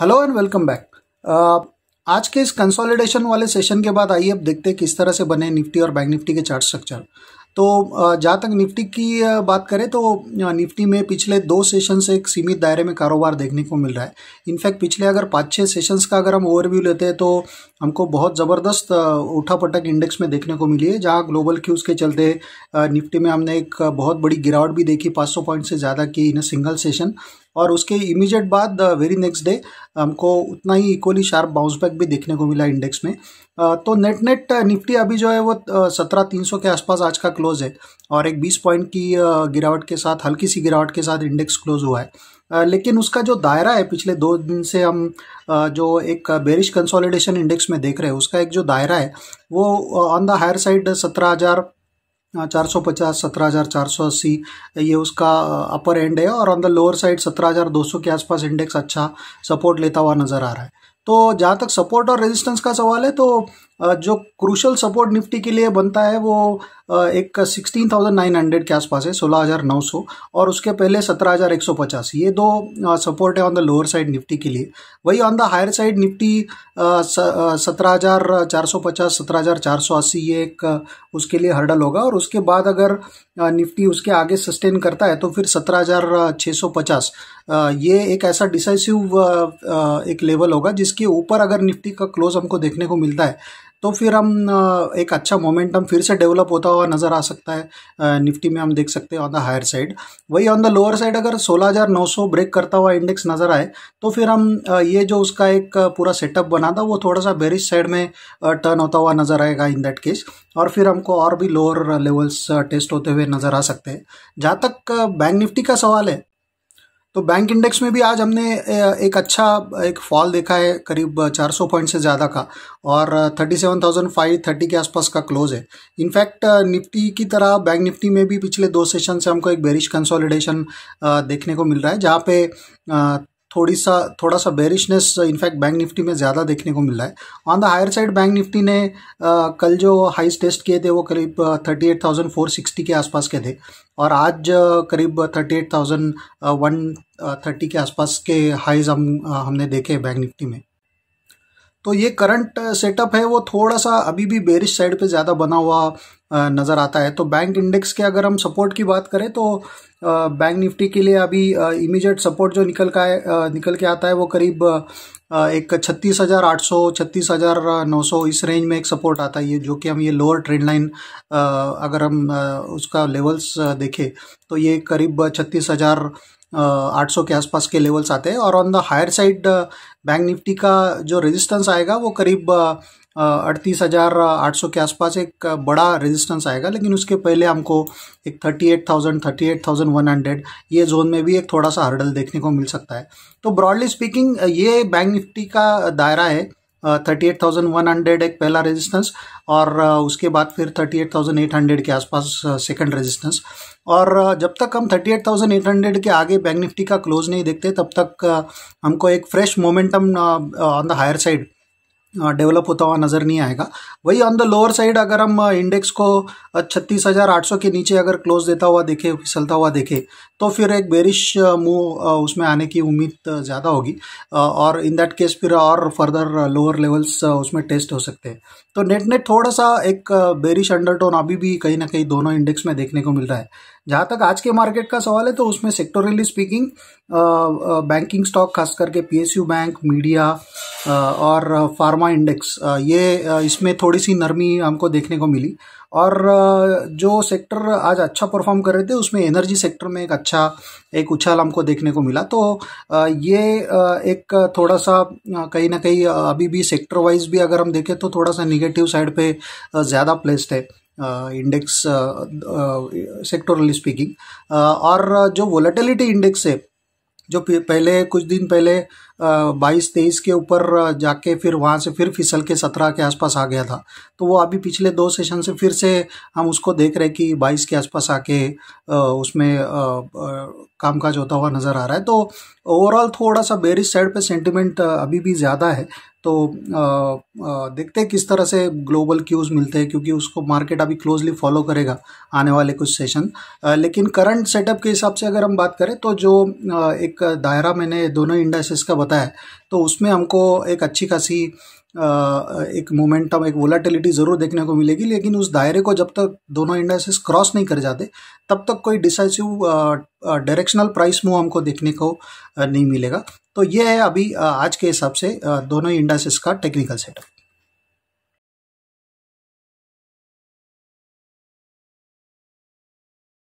hello and welcome back आज के इस कंसोलिडेशन वाले सेशन के बाद आइए अब देखते हैं किस तरह से बने निफ्टी और बैंक निफ्टी के चार्ट स्ट्रक्चर तो uh, जहाँ तक निफ्टी की uh, बात करें तो uh, निफ्टी में पिछले दो सेशन से एक सीमित दायरे में कारोबार देखने को मिल रहा है इनफैक्ट पिछले अगर पाँच छः सेशंस का अगर हम ओवरव्यू लेते हैं तो हमको बहुत ज़बरदस्त उठापटक इंडेक्स में देखने को मिली है जहाँ ग्लोबल क्यूज़ के चलते निफ्टी में हमने एक बहुत बड़ी गिरावट भी देखी पाँच पॉइंट से ज़्यादा की इन सिंगल सेशन और उसके इमीजिएट बाद वेरी नेक्स्ट डे हमको उतना ही इक्वली शार्प बाउंस बैक भी देखने को मिला इंडेक्स में uh, तो नेट नेट निफ्टी अभी जो है वो uh, सत्रह तीन सौ के आसपास आज का क्लोज है और एक बीस पॉइंट की uh, गिरावट के साथ हल्की सी गिरावट के साथ इंडेक्स क्लोज हुआ है लेकिन उसका जो दायरा है पिछले दो दिन से हम जो एक बेरिश कंसोलिडेशन इंडेक्स में देख रहे हैं उसका एक जो दायरा है वो ऑन द हायर साइड सत्रह हज़ार हाँ, चार सौ पचास सत्रह हज़ार चार सौ अस्सी ये उसका अपर एंड है और ऑन द लोअर साइड सत्रह हज़ार दो सौ के आसपास इंडेक्स अच्छा सपोर्ट लेता हुआ नज़र आ रहा है तो जहाँ तक सपोर्ट और रेजिस्टेंस का सवाल है तो जो क्रूशल सपोर्ट निफ्टी के लिए बनता है वो एक सिक्सटीन थाउजेंड नाइन हंड्रेड के आसपास है सोलह हज़ार नौ सौ और उसके पहले सत्रह हज़ार एक सौ पचास ये दो सपोर्ट है on the lower side Nifty के लिए वही on the higher side Nifty सत्रह हज़ार चार सौ पचास सत्रह हज़ार चार सौ अस्सी ये एक उसके लिए हर्डल होगा और उसके बाद अगर निफ्टी उसके आगे सस्टेन करता है तो फिर सत्रह हज़ार छः सौ पचास ये एक ऐसा डिसाइसिव एक लेवल होगा जिसके ऊपर अगर निफ्टी का क्लोज हमको देखने को मिलता है तो फिर हम एक अच्छा मोमेंटम फिर से डेवलप होता हुआ नज़र आ सकता है निफ्टी में हम देख सकते हैं ऑन द हायर साइड वही ऑन द लोअर साइड अगर 16,900 ब्रेक करता हुआ इंडेक्स नज़र आए तो फिर हम ये जो उसका एक पूरा सेटअप बना था वो थोड़ा सा बेरिश साइड में टर्न होता हुआ नज़र आएगा इन दैट केस और फिर हमको और भी लोअर लेवल्स टेस्ट होते हुए नज़र आ सकते हैं जहाँ तक बैंक निफ्टी का सवाल है तो बैंक इंडेक्स में भी आज हमने एक अच्छा एक फॉल देखा है करीब 400 पॉइंट से ज़्यादा का और 37,530 के आसपास का क्लोज है इनफैक्ट निफ्टी की तरह बैंक निफ्टी में भी पिछले दो सेशन से हमको एक बेरिश कंसोलिडेशन देखने को मिल रहा है जहाँ पे थोड़ी सा थोड़ा सा बेरिशनेस इनफैक्ट बैंक निफ्टी में ज़्यादा देखने को मिल रहा है on the higher side bank Nifty ने आ, कल जो हाइस टेस्ट किए थे वो करीब thirty eight thousand four sixty के आसपास के थे और आज करीब thirty eight thousand one thirty के आसपास के हाइज हम हमने देखे बैंक निफ्टी में तो ये करंट सेटअप uh, है वो थोड़ा सा अभी भी बेरिश साइड पे ज़्यादा बना हुआ uh, नज़र आता है तो बैंक इंडेक्स के अगर हम सपोर्ट की बात करें तो बैंक uh, निफ्टी के लिए अभी इमीजिएट सपोर्ट जो निकल का है निकल के आता है वो करीब एक छत्तीस हज़ार आठ सौ छत्तीस हज़ार नौ सौ इस रेंज में एक सपोर्ट आता है ये जो कि हम ये लोअर ट्रेंड लाइन अगर हम उसका लेवल्स देखें तो ये करीब छत्तीस हज़ार सौ के आसपास के लेवल्स आते हैं और on the higher side bank Nifty का जो रेजिस्टेंस आएगा वो करीब uh, uh, अड़तीस हज़ार आठ सौ के आसपास एक uh, बड़ा रेजिस्टेंस आएगा लेकिन उसके पहले हमको एक thirty eight thousand thirty eight thousand one hundred ये जोन में भी एक थोड़ा सा हर्डल देखने को मिल सकता है तो ब्रॉडली स्पीकिंग ये बैंक निफ्टी का दायरा है thirty eight thousand one hundred एक पहला रेजिस्टेंस और उसके बाद फिर thirty eight thousand eight hundred के आसपास सेकंड रेजिस्टेंस और जब तक हम thirty eight thousand eight hundred के आगे बैंक निफ्टी का क्लोज नहीं देखते तब तक हमको एक fresh momentum on the higher side develop होता हुआ नज़र नहीं आएगा वही ऑन द लोअर साइड अगर हम इंडेक्स को छत्तीस हज़ार आठ सौ के नीचे अगर क्लोज देता हुआ देखे फिसलता हुआ देखे तो फिर एक बेरिश मूव उसमें आने की उम्मीद ज़्यादा होगी और इन दैट केस फिर और फर्दर लोअर लेवल्स उसमें टेस्ट हो सकते हैं तो नेट नेट थोड़ा सा एक बेरिश अंडरटोन अभी भी कहीं ना कहीं दोनों इंडेक्स में देखने को मिल रहा है जहां तक आज के मार्केट का सवाल है तो उसमें सेक्टोरली स्पीकिंग बैंकिंग स्टॉक खास करके पीएसयू बैंक मीडिया आ, और फार्मा इंडेक्स आ, ये इसमें थोड़ी सी नरमी हमको देखने को मिली और जो सेक्टर आज अच्छा परफॉर्म कर रहे थे उसमें एनर्जी सेक्टर में एक अच्छा एक उछाल हमको देखने को मिला तो ये एक थोड़ा सा कहीं ना कहीं अभी भी सेक्टर वाइज भी अगर हम देखें तो थोड़ा सा निगेटिव साइड पे ज़्यादा प्लेस्ड है इंडेक्स सेक्टोरली स्पीकिंग और uh, जो volatility इंडेक्स है जो पहले कुछ दिन पहले बाईस तेईस के ऊपर जाके फिर वहाँ से फिर फिसल के सत्रह के आसपास आ गया था तो वो अभी पिछले दो सेशन से फिर से हम उसको देख रहे कि बाईस के आसपास आके उसमें कामकाज होता हुआ नज़र आ रहा है तो ओवरऑल थोड़ा सा बेरिस साइड पे सेंटिमेंट अभी भी ज़्यादा है तो आ, आ, देखते हैं किस तरह से ग्लोबल क्यूज़ मिलते हैं क्योंकि उसको मार्केट अभी क्लोजली फॉलो करेगा आने वाले कुछ सेशन आ, लेकिन करंट सेटअप के हिसाब से अगर हम बात करें तो जो आ, एक दायरा मैंने दोनों इंडस्ट्रीज का बता जाता है तो उसमें हमको एक अच्छी खासी एक मोमेंटम एक वोलाटिलिटी ज़रूर देखने को मिलेगी लेकिन उस दायरे को जब तक दोनों इंडस्ट्रीज क्रॉस नहीं कर जाते तब तक कोई डिसाइसिव डायरेक्शनल प्राइस मूव हमको देखने को नहीं मिलेगा तो ये है अभी आज के हिसाब से दोनों इंडस्ट्रीज का टेक्निकल सेटअप